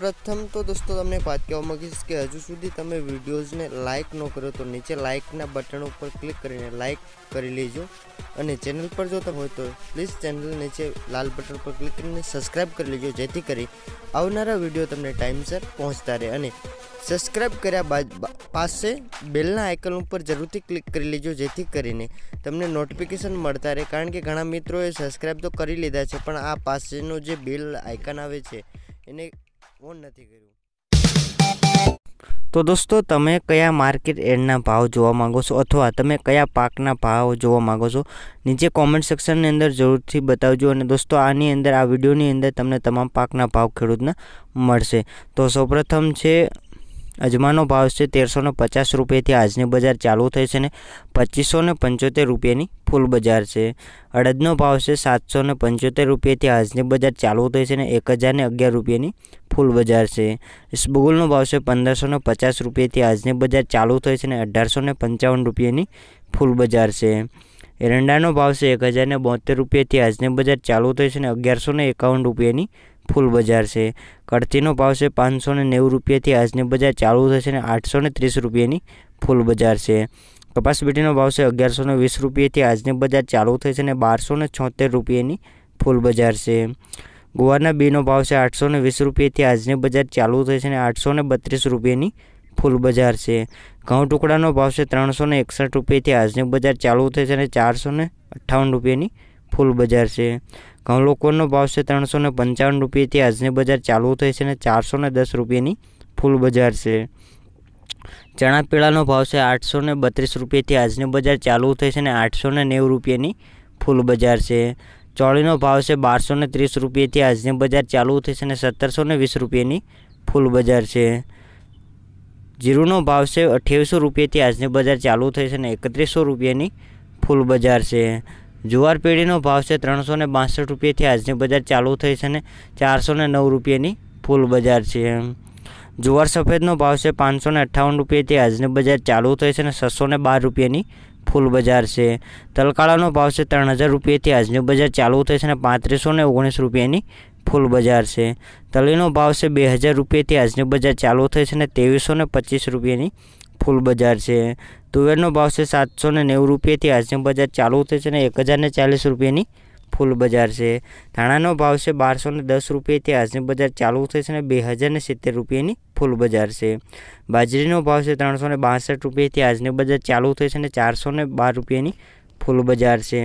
પ્રથમ તો દોસ્તો તમને એક વાત કહેવા માગીશ કે હજુ સુધી તમે વિડીયોઝને લાઇક ન કરો તો નીચે લાઇકના બટન ઉપર ક્લિક કરીને લાઇક કરી લેજો અને ચેનલ પર જોતા હોય તો પ્લીઝ ચેનલ નીચે લાલ બટન પર ક્લિક કરીને સબસ્ક્રાઇબ કરી લેજો જેથી કરી આવનારા વિડીયો તમને ટાઈમસર પહોંચતા રહે અને સબસ્ક્રાઈબ કર્યા બાદ પાસે બેલના આઇકન ઉપર જરૂરથી ક્લિક કરી લેજો જેથી કરીને તમને નોટિફિકેશન મળતા રહે કારણ કે ઘણા મિત્રોએ સબસ્ક્રાઈબ તો કરી લીધા છે પણ આ પાસેનું જે બેલ આઇકન આવે છે એને ઓન નથી કર્યું તો દોસ્તો તમે કયા માર્કેટ એડના ભાવ જોવા માગો છો અથવા તમે કયા પાકના ભાવ જોવા માગો છો નીચે કોમેન્ટ સેક્શનની અંદર જરૂરથી બતાવજો અને દોસ્તો આની અંદર આ વિડીયોની અંદર તમને તમામ પાકના ભાવ ખેડૂતના મળશે તો સૌપ્રથમ છે અજમાનો ભાવ છે તેરસો ને પચાસ રૂપિયાથી આજની બજાર ચાલુ થઈ છે ને પચીસો ને પંચોતેર રૂપિયાની ફૂલ બજાર છે અડદનો ભાવ છે સાતસો ને પંચોતેર રૂપિયાથી આજની બજાર ચાલુ થઈ છે ને એક હજાર અગિયાર રૂપિયાની ફૂલ બજાર છે ઇસબગુલનો ભાવ છે પંદરસો ને પચાસ રૂપિયાથી આજની બજાર ચાલુ થઈ છે ને અઢારસો ને પંચાવન રૂપિયાની ફૂલ બજાર છે એરંડાનો ભાવ છે એક હજાર બોતેર રૂપિયાથી આજની બજાર ચાલુ થઈ છે ને અગિયારસો એકાવન રૂપિયાની ફૂલ બજાર છે કડતીનો ભાવ છે પાંચસો ને નેવું રૂપિયાથી આજની બજાર ચાલુ થશે અને આઠસો ને ત્રીસ રૂપિયાની ફૂલ બજાર છે કપાસ બીટીનો ભાવ છે અગિયારસો ને વીસ રૂપિયાથી આજની બજાર ચાલુ થશે અને બારસો ને છોતેર રૂપિયાની ફૂલ બજાર છે ગુવારના બીનો ભાવ છે આઠસો ને વીસ રૂપિયાથી આજની બજાર ચાલુ થઈ છે અને આઠસો ને બત્રીસ રૂપિયાની ફૂલ બજાર છે ઘઉં ટુકડાનો ભાવ છે ત્રણસો ને એકસઠ રૂપિયાથી આજની બજાર ચાલુ થઈ છે અને ચારસો ને અઠ્ઠાવન રૂપિયાની ફૂલ બજાર છે ઘઉં લોકોનો ભાવ છે ત્રણસો ને પંચાવન રૂપિયાથી આજની બજાર ચાલુ થઈ છે અને ચારસો ને દસ રૂપિયાની ફૂલ બજાર છે ચણા પીળાનો ભાવ છે આઠસો ને બત્રીસ રૂપિયાથી આજની બજાર ચાલુ થઈ છે અને આઠસો ને નેવું રૂપિયાની ફૂલ બજાર છે ચોળીનો ભાવ છે બારસો ને ત્રીસ રૂપિયાથી આજની બજાર ચાલુ થઈ છે અને સત્તરસો ને વીસ રૂપિયાની ફૂલ બજાર છે જીરુનો ભાવ છે અઠ્યાવીસો રૂપિયાથી આજની બજાર ચાલુ થઈ છે અને એકત્રીસો રૂપિયાની ફૂલ બજાર છે જુવાર પેઢીનો ભાવ છે ત્રણસો ને બાસઠ રૂપિયાથી આજની બજાર ચાલુ થઈ છે ને ચારસો ને નવ રૂપિયાની ફૂલ બજાર છે જુવાર સફેદનો ભાવ છે પાંચસો ને અઠ્ઠાવન રૂપિયાથી આજની બજાર ચાલુ થઈ છે ને છસો ને બાર રૂપિયાની ફૂલ બજાર છે તલકાળાનો ભાવ છે ત્રણ હજાર રૂપિયાથી આજની બજાર ચાલુ થઈ છે ને પાંત્રીસો ને ઓગણીસ રૂપિયાની ફૂલ બજાર છે તલીનો ભાવ છે બે હજાર રૂપિયાથી આજની બજાર ચાલુ થઈ છે ને ત્રેવીસો ને પચીસ રૂપિયાની ફૂલ બજાર છે તુવેરનો ભાવ છે સાતસો ને નેવું રૂપિયાથી આજનો બજાર ચાલુ થઈ છે ને એક હજારને ચાલીસ રૂપિયાની ફૂલ બજાર છે ધાણાનો ભાવ છે બારસો ને દસ રૂપિયાથી આજની બજાર ચાલુ થઈ છે અને બે હજાર ને સિત્તેર રૂપિયાની ફૂલ બજાર છે બાજરીનો ભાવ છે ત્રણસો ને બાસઠ રૂપિયાથી આજની બજાર ચાલુ થઈ છે અને ચારસો ને બાર રૂપિયાની ફૂલ બજાર છે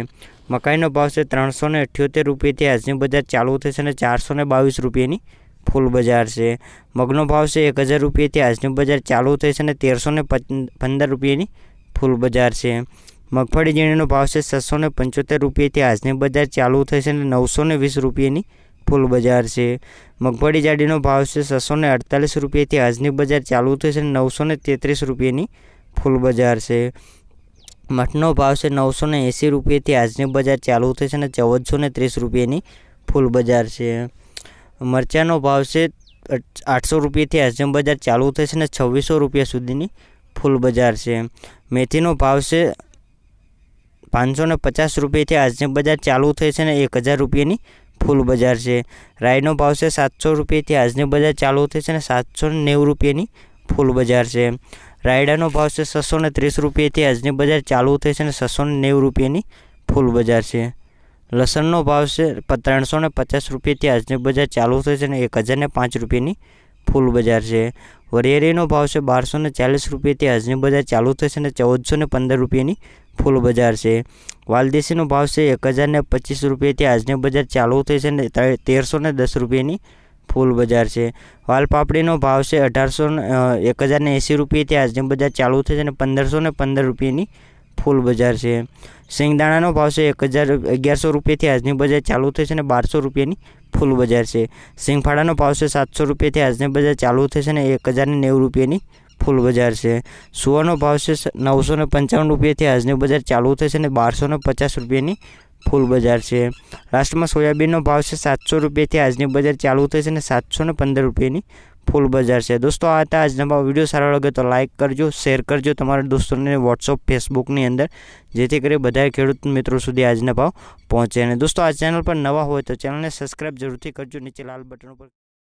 મકાઈનો ભાવ છે ત્રણસો ને અઠ્યોતેર રૂપિયાથી આજની બજાર ચાલુ થઈ છે અને ચારસો ને બાવીસ રૂપિયાની ફૂલ બજાર છે મગનો ભાવ છે એક હજાર રૂપિયાથી આજનું બજાર ચાલુ થઈ છે અને તેરસો ને પંદર રૂપિયાની ફૂલ બજાર છે મગફળી ઝીણીનો ભાવ છે છસો ને પંચોતેર રૂપિયાથી આજની બજાર ચાલુ થઈ છે અને નવસો ને વીસ રૂપિયાની ફૂલ બજાર છે મગફળી જાડીનો ભાવ છે છસો ને અડતાલીસ રૂપિયાથી આજની બજાર ચાલુ થઈ છે અને નવસો ને તેત્રીસ રૂપિયાની ફૂલ બજાર છે મઠનો ભાવ છે નવસો ને એંસી રૂપિયાથી આજની બજાર ચાલુ થઈ છે અને ચૌદસો ને ત્રીસ રૂપિયાની ફૂલ બજાર છે मर्चाનો ભાવ છે 800 રૂપિયા થી આજની બજાર ચાલે છે ને 2600 રૂપિયા સુધીની ફૂલ બજાર છે મેથીનો ભાવ છે 550 રૂપિયા થી આજની બજાર ચાલે છે ને 1000 રૂપિયાની ફૂલ બજાર છે રાઈનો ભાવ છે 700 રૂપિયા થી આજની બજાર ચાલે છે ને 790 રૂપિયાની ફૂલ બજાર છે રાઈડાનો ભાવ છે 630 રૂપિયા થી આજની બજાર ચાલે છે ને 690 રૂપિયાની ફૂલ બજાર છે લસણનો ભાવ છે ત્રણસો ને પચાસ રૂપિયાથી આજની બજાર ચાલુ થઈ છે અને એક હજારને પાંચ રૂપિયાની ફૂલ બજાર છે વરિયેરીનો ભાવ છે બારસો ને ચાલીસ રૂપિયાથી આજની બજાર ચાલુ થશે અને ચૌદસો ને પંદર રૂપિયાની ફૂલ બજાર છે વાલદેશીનો ભાવ છે એક હજારને પચીસ રૂપિયાથી આજની બજાર ચાલુ થશે અને તેરસો ને દસ રૂપિયાની ફૂલ બજાર છે વાલપાપડીનો ભાવ છે અઢારસો એક હજારને એંસી રૂપિયાથી આજની બજાર ચાલુ થશે અને પંદરસો ને પંદર રૂપિયાની ફૂલ બજાર છે સિંગદાણાનો ભાવ છે એક હજાર અગિયારસો રૂપિયાથી આજની બજાર ચાલુ થઈ છે અને બારસો રૂપિયાની ફૂલ બજાર છે સિંગફાળાનો ભાવ છે સાતસો રૂપિયાથી આજની બજાર ચાલુ થઈ છે અને એક હજારને નેવું રૂપિયાની ફૂલ બજાર છે સુવાનો ભાવ છે નવસો ને પંચાવન રૂપિયાથી આજની બજાર ચાલુ થશે અને બારસો ને પચાસ રૂપિયાની ફૂલ બજાર છે લાસ્ટમાં સોયાબીનનો ભાવ છે સાતસો રૂપિયાથી આજની બજાર ચાલુ થશે અને સાતસો ને પંદર રૂપિયાની ફૂલ બજાર છે દોસ્તો આ હતા આજના મારો વિડીયો સારો લાગે તો લાઇક કરજો શેર કરજો તમારા દોસ્તોને વોટ્સઅપ ફેસબુકની અંદર જેથી કરી બધા ખેડૂત મિત્રો સુધી આજના ભાવ પહોંચે અને દોસ્તો આ ચેનલ પર નવા હોય તો ચેનલને સબસ્ક્રાઈબ જરૂરથી કરજો નીચે લાલ બટન ઉપર